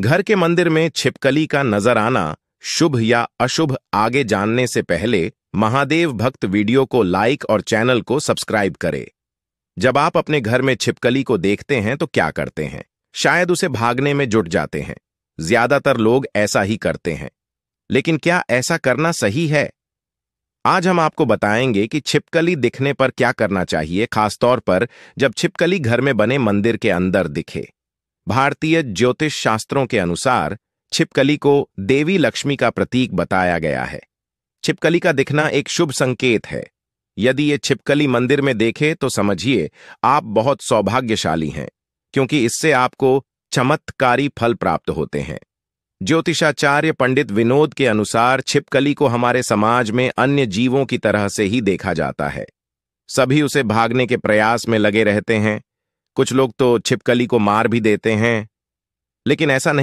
घर के मंदिर में छिपकली का नजर आना शुभ या अशुभ आगे जानने से पहले महादेव भक्त वीडियो को लाइक और चैनल को सब्सक्राइब करें जब आप अपने घर में छिपकली को देखते हैं तो क्या करते हैं शायद उसे भागने में जुट जाते हैं ज्यादातर लोग ऐसा ही करते हैं लेकिन क्या ऐसा करना सही है आज हम आपको बताएंगे कि छिपकली दिखने पर क्या करना चाहिए खासतौर पर जब छिपकली घर में बने मंदिर के अंदर दिखे भारतीय ज्योतिष शास्त्रों के अनुसार छिपकली को देवी लक्ष्मी का प्रतीक बताया गया है छिपकली का दिखना एक शुभ संकेत है यदि ये छिपकली मंदिर में देखे तो समझिए आप बहुत सौभाग्यशाली हैं क्योंकि इससे आपको चमत्कारी फल प्राप्त होते हैं ज्योतिषाचार्य पंडित विनोद के अनुसार छिपकली को हमारे समाज में अन्य जीवों की तरह से ही देखा जाता है सभी उसे भागने के प्रयास में लगे रहते हैं कुछ लोग तो छिपकली को मार भी देते हैं लेकिन ऐसा नहीं